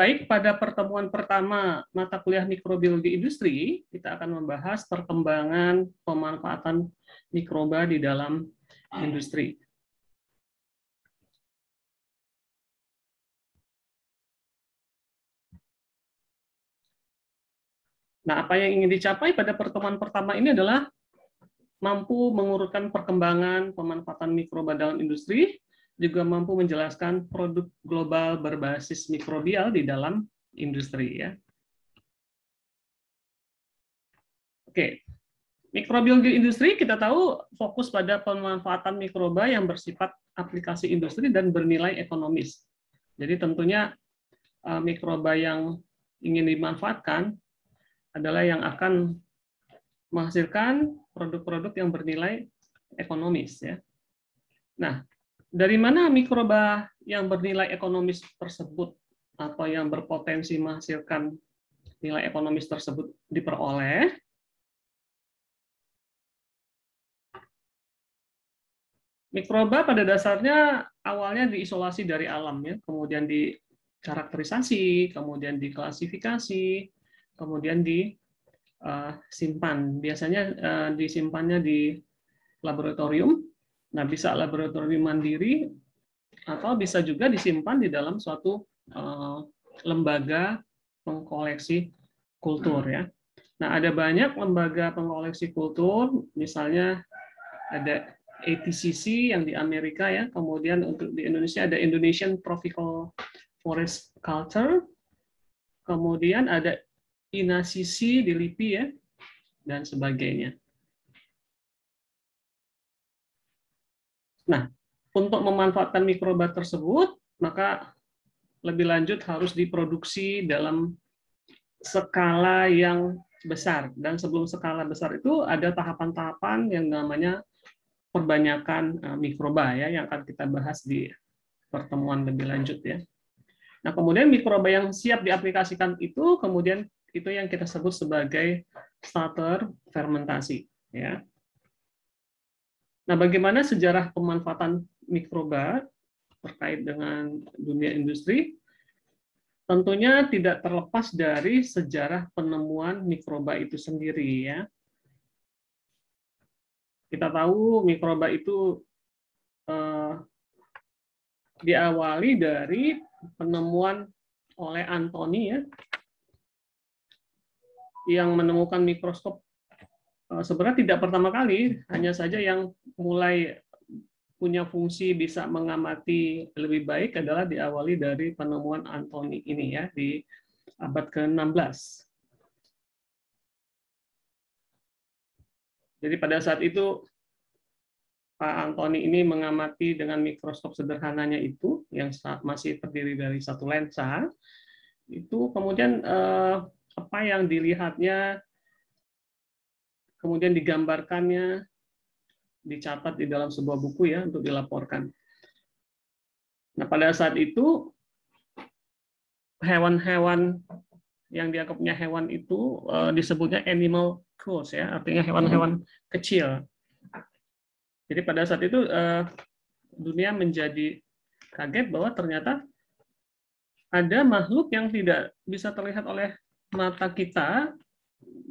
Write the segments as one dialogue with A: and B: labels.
A: baik pada pertemuan pertama mata kuliah mikrobiologi industri, kita akan membahas perkembangan pemanfaatan mikroba di dalam ah. industri. Nah, apa yang ingin dicapai pada pertemuan pertama ini adalah mampu mengurutkan perkembangan pemanfaatan mikroba dalam industri juga mampu menjelaskan produk global berbasis mikrobial di dalam industri ya. Oke. Mikrobiologi industri kita tahu fokus pada pemanfaatan mikroba yang bersifat aplikasi industri dan bernilai ekonomis. Jadi tentunya eh, mikroba yang ingin dimanfaatkan adalah yang akan menghasilkan produk-produk yang bernilai ekonomis ya. Nah, dari mana mikroba yang bernilai ekonomis tersebut atau yang berpotensi menghasilkan nilai ekonomis tersebut diperoleh? Mikroba pada dasarnya awalnya diisolasi dari alam, ya, kemudian dikarakterisasi, kemudian diklasifikasi, kemudian disimpan. Eh, Biasanya eh, disimpannya di laboratorium Nah, bisa laboratorium mandiri atau bisa juga disimpan di dalam suatu uh, lembaga pengkoleksi kultur ya. Nah, ada banyak lembaga pengkoleksi kultur, misalnya ada ATCC yang di Amerika ya, kemudian untuk di Indonesia ada Indonesian Tropical Forest Culture, kemudian ada INACC di LIPI ya, dan sebagainya. Nah, untuk memanfaatkan mikroba tersebut, maka lebih lanjut harus diproduksi dalam skala yang besar. Dan sebelum skala besar itu ada tahapan-tahapan yang namanya perbanyakan eh, mikroba ya yang akan kita bahas di pertemuan lebih lanjut ya. Nah, kemudian mikroba yang siap diaplikasikan itu kemudian itu yang kita sebut sebagai starter fermentasi ya. Nah, bagaimana sejarah pemanfaatan mikroba terkait dengan dunia industri? Tentunya tidak terlepas dari sejarah penemuan mikroba itu sendiri ya. Kita tahu mikroba itu eh, diawali dari penemuan oleh Antoni ya yang menemukan mikroskop Eh, sebenarnya tidak pertama kali, hanya saja yang mulai punya fungsi bisa mengamati lebih baik adalah diawali dari penemuan Antoni ini ya di abad ke-16. Jadi pada saat itu Pak Antoni ini mengamati dengan mikroskop sederhananya itu yang masih terdiri dari satu lensa itu kemudian eh, apa yang dilihatnya kemudian digambarkannya, dicatat di dalam sebuah buku ya untuk dilaporkan. Nah pada saat itu hewan-hewan yang dianggapnya hewan itu eh, disebutnya animal cause ya, artinya hewan-hewan kecil. Jadi pada saat itu eh, dunia menjadi kaget bahwa ternyata ada makhluk yang tidak bisa terlihat oleh mata kita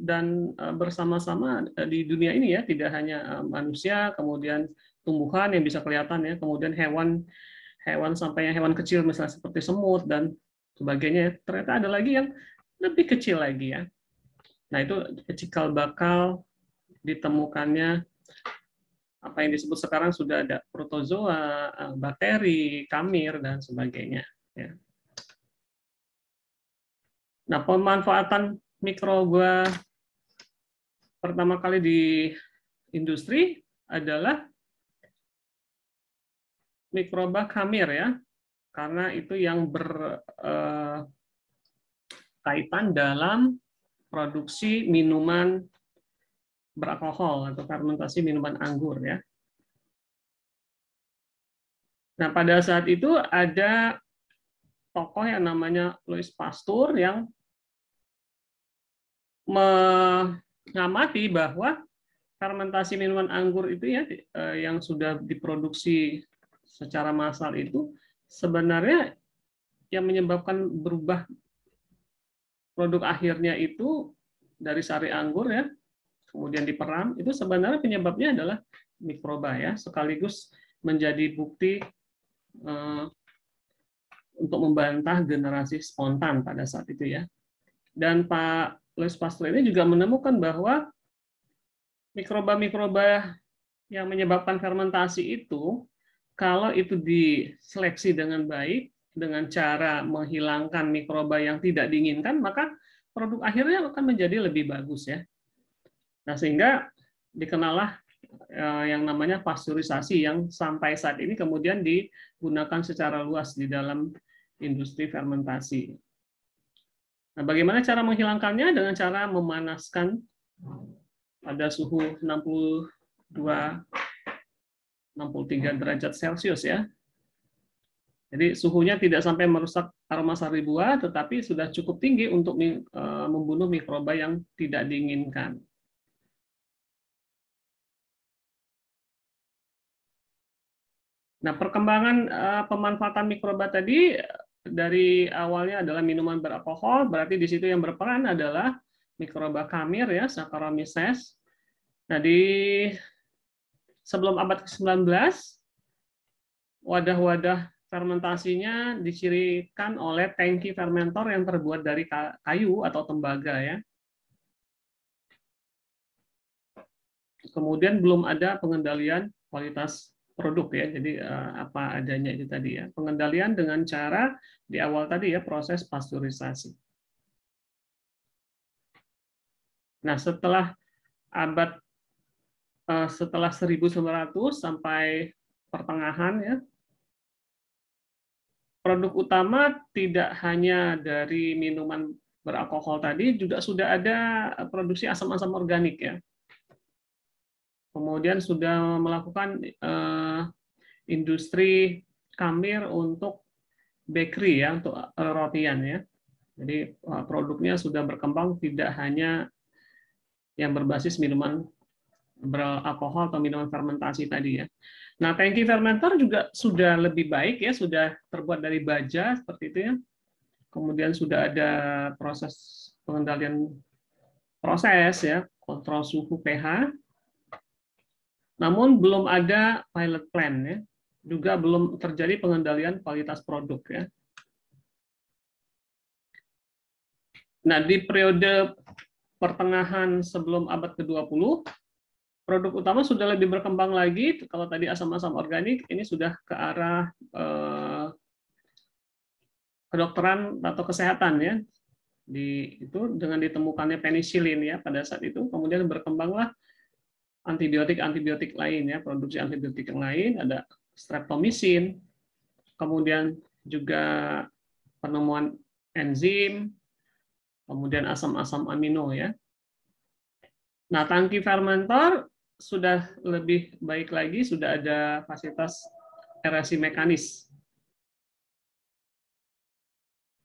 A: dan eh, bersama-sama eh, di dunia ini ya tidak hanya eh, manusia kemudian tumbuhan yang bisa kelihatan ya kemudian hewan hewan sampai yang hewan kecil misalnya seperti semut dan sebagainya ternyata ada lagi yang lebih kecil lagi ya nah itu cikal bakal ditemukannya apa yang disebut sekarang sudah ada protozoa bakteri kamir dan sebagainya ya. Nah, pemanfaatan mikroba pertama kali di industri adalah mikroba kamir ya, karena itu yang berkaitan eh, dalam produksi minuman beralkohol atau fermentasi minuman anggur ya. Nah, pada saat itu ada tokoh yang namanya Louis Pasteur yang ngamati bahwa fermentasi minuman anggur itu ya eh, yang sudah diproduksi secara massal itu sebenarnya yang menyebabkan berubah produk akhirnya itu dari sari anggur ya kemudian diperam itu sebenarnya penyebabnya adalah mikroba ya sekaligus menjadi bukti eh, untuk membantah generasi spontan pada saat itu ya dan Pak Louis Pasteur ini juga menemukan bahwa mikroba-mikroba yang menyebabkan fermentasi itu kalau itu diseleksi dengan baik dengan cara menghilangkan mikroba yang tidak diinginkan maka produk akhirnya akan menjadi lebih bagus ya. Nah, sehingga dikenallah eh, yang namanya pasteurisasi yang sampai saat ini kemudian digunakan secara luas di dalam industri fermentasi. Nah, bagaimana cara menghilangkannya? Dengan cara memanaskan pada suhu 62 63 derajat Celcius ya. Jadi suhunya tidak sampai merusak aroma sari buah, tetapi sudah cukup tinggi untuk e, membunuh mikroba yang tidak diinginkan. Nah, perkembangan e, pemanfaatan mikroba tadi dari awalnya adalah minuman beralkohol, berarti di situ yang berperan adalah mikroba kamir ya, Saccharomyces. Nah, di sebelum abad ke-19 wadah-wadah fermentasinya dicirikan oleh tangki fermentor yang terbuat dari kayu atau tembaga ya. Kemudian belum ada pengendalian kualitas produk ya. Jadi eh, apa adanya itu tadi ya. Pengendalian dengan cara di awal tadi ya proses pasteurisasi. Nah, setelah abad eh, setelah 1900 sampai pertengahan ya produk utama tidak hanya dari minuman beralkohol tadi juga sudah ada produksi asam-asam organik ya. Kemudian sudah melakukan eh, industri kamir untuk bakery ya, untuk eh, rotian ya. Jadi eh, produknya sudah berkembang tidak hanya yang berbasis minuman beralkohol atau minuman fermentasi tadi ya. Nah, tangki fermenter juga sudah lebih baik ya, sudah terbuat dari baja seperti itu ya. Kemudian sudah ada proses pengendalian proses ya, kontrol suhu pH. Namun belum ada pilot plan ya juga belum terjadi pengendalian kualitas produk ya. Nah, di periode pertengahan sebelum abad ke-20, produk utama sudah lebih berkembang lagi. Kalau tadi asam-asam organik, ini sudah ke arah eh, kedokteran atau kesehatan ya. Di itu dengan ditemukannya penisilin ya pada saat itu, kemudian berkembanglah antibiotik-antibiotik lain ya, produksi antibiotik yang lain, ada streptomisin, kemudian juga penemuan enzim, kemudian asam-asam amino ya. Nah, tangki fermentor sudah lebih baik lagi, sudah ada fasilitas erasi mekanis.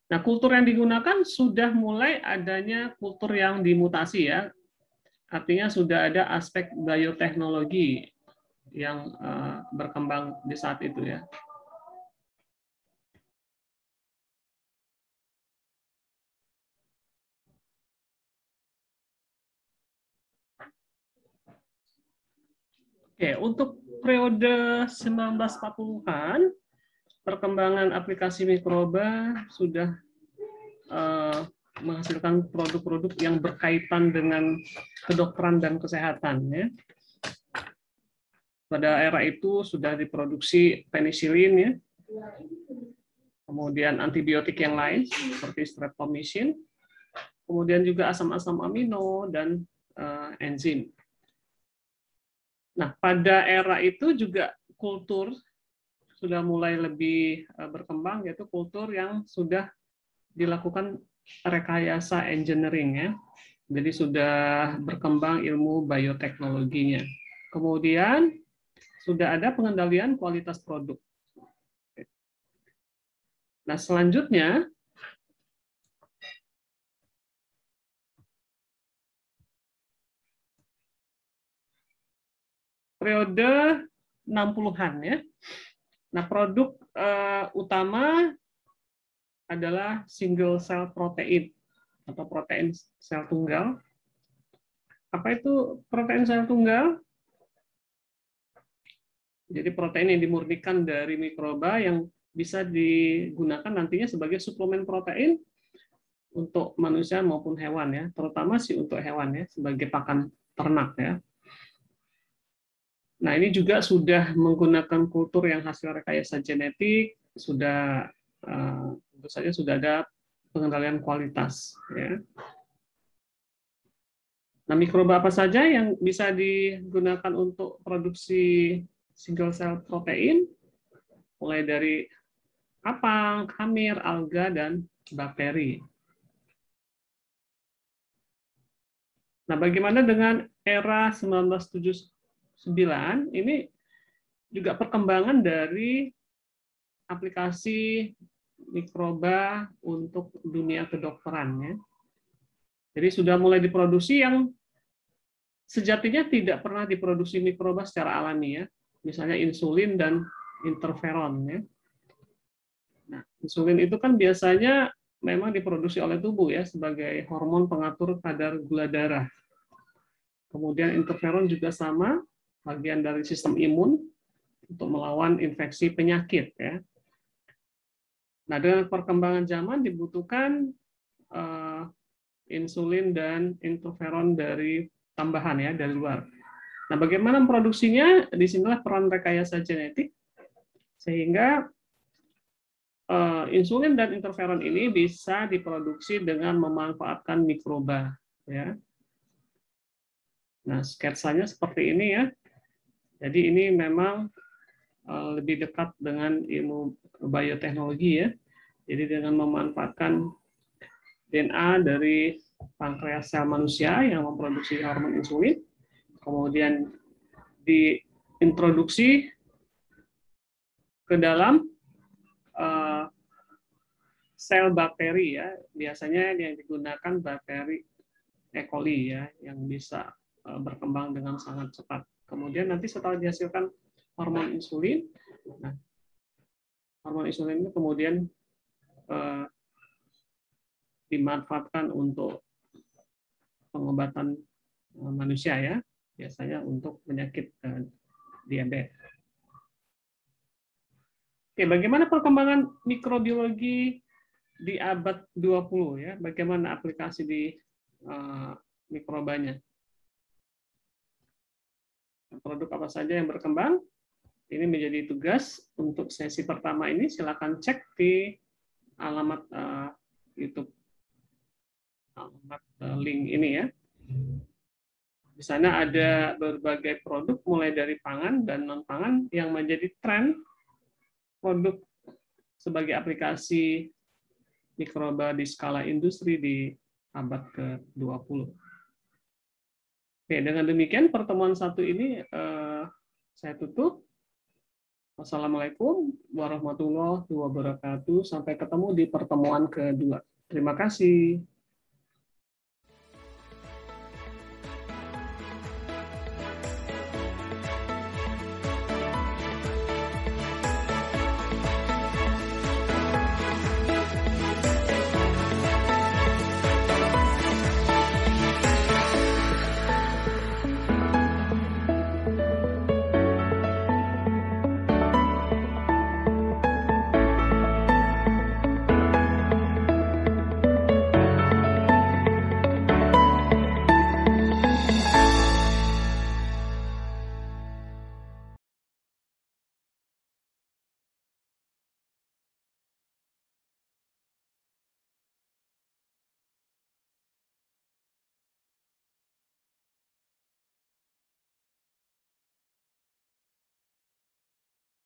A: Nah, kultur yang digunakan sudah mulai adanya kultur yang dimutasi ya. Artinya sudah ada aspek bioteknologi yang eh, berkembang di saat itu ya. Oke, untuk periode 1940-an, perkembangan aplikasi mikroba sudah uh, menghasilkan produk-produk yang berkaitan dengan kedokteran dan kesehatan. Ya pada era itu sudah diproduksi penisilin ya. Kemudian antibiotik yang lain seperti streptomycin. Kemudian juga asam-asam amino dan uh, enzim. Nah, pada era itu juga kultur sudah mulai lebih eh, berkembang yaitu kultur yang sudah dilakukan rekayasa engineering ya. Jadi sudah berkembang ilmu bioteknologinya. Kemudian sudah ada pengendalian kualitas produk. Nah, selanjutnya periode 60-an ya. Nah, produk uh, utama adalah single cell protein atau protein sel tunggal. Apa itu protein sel tunggal? Jadi protein yang dimurnikan dari mikroba yang bisa digunakan nantinya sebagai suplemen protein untuk manusia maupun hewan ya, terutama sih untuk hewan ya sebagai pakan ternak ya. Nah, ini juga sudah menggunakan kultur yang hasil rekayasa genetik, sudah eh, tentu saja sudah ada pengendalian kualitas ya. Nah, mikroba apa saja yang bisa digunakan untuk produksi single cell protein, mulai dari kapang, kamir, alga, dan bakteri. Nah, bagaimana dengan era 1979? Ini juga perkembangan dari aplikasi mikroba untuk dunia kedokteran. Ya. Jadi sudah mulai diproduksi yang sejatinya tidak pernah diproduksi mikroba secara alami ya misalnya insulin dan interferon ya. Nah, insulin itu kan biasanya memang diproduksi oleh tubuh ya sebagai hormon pengatur kadar gula darah. Kemudian interferon juga sama, bagian dari sistem imun untuk melawan infeksi penyakit ya. Nah, dengan perkembangan zaman dibutuhkan uh, insulin dan interferon dari tambahan ya dari luar. Nah, bagaimana produksinya? Di sinilah peran rekayasa genetik sehingga uh, insulin dan interferon ini bisa diproduksi dengan memanfaatkan mikroba ya. Nah, sketsanya seperti ini ya. Jadi ini memang uh, lebih dekat dengan ilmu bioteknologi ya. Jadi dengan memanfaatkan DNA dari pankreas sel manusia yang memproduksi hormon insulin kemudian diintroduksi ke dalam uh, sel bakteri ya biasanya yang digunakan bakteri E. coli ya yang bisa uh, berkembang dengan sangat cepat kemudian nanti setelah dihasilkan hormon insulin nah, hormon insulin itu kemudian uh, dimanfaatkan untuk pengobatan manusia ya biasanya untuk penyakit uh, diabetes. Oke, bagaimana perkembangan mikrobiologi di abad 20 ya? Bagaimana aplikasi di uh, mikrobanya? Produk apa saja yang berkembang? Ini menjadi tugas untuk sesi pertama ini. Silakan cek di alamat uh, YouTube, alamat uh, link ini ya. Di sana ada berbagai produk mulai dari pangan dan non pangan yang menjadi tren produk sebagai aplikasi mikroba di skala industri di abad ke-20. Oke, dengan demikian pertemuan satu ini eh, saya tutup. Wassalamualaikum warahmatullahi wabarakatuh. Sampai ketemu di pertemuan kedua. Terima kasih.